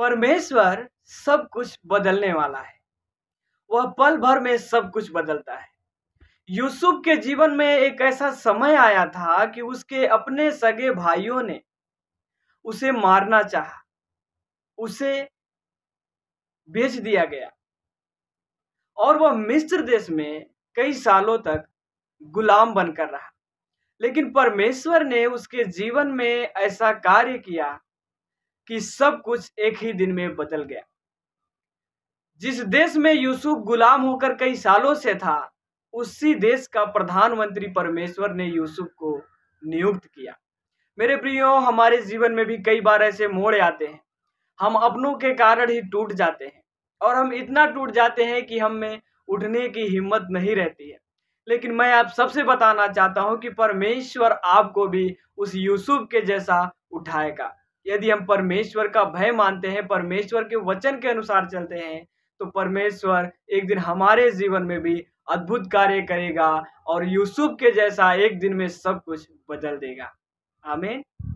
परमेश्वर सब कुछ बदलने वाला है वह पल भर में सब कुछ बदलता है यूसुफ के जीवन में एक ऐसा समय आया था कि उसके अपने सगे भाइयों ने उसे मारना चाहा उसे बेच दिया गया और वह मिस्र देश में कई सालों तक गुलाम बनकर रहा लेकिन परमेश्वर ने उसके जीवन में ऐसा कार्य किया कि सब कुछ एक ही दिन में बदल गया जिस देश में यूसुफ गुलाम होकर कई सालों से था उसी देश का प्रधानमंत्री परमेश्वर ने यूसुफ को नियुक्त किया मेरे प्रियो हमारे जीवन में भी कई बार ऐसे मोड़ आते हैं हम अपनों के कारण ही टूट जाते हैं और हम इतना टूट जाते हैं कि हम में उठने की हिम्मत नहीं रहती है लेकिन मैं आप सबसे बताना चाहता हूं कि परमेश्वर आपको भी उस यूसुफ के जैसा उठाएगा यदि हम परमेश्वर का भय मानते हैं परमेश्वर के वचन के अनुसार चलते हैं तो परमेश्वर एक दिन हमारे जीवन में भी अद्भुत कार्य करेगा और यूसुफ के जैसा एक दिन में सब कुछ बदल देगा आमीन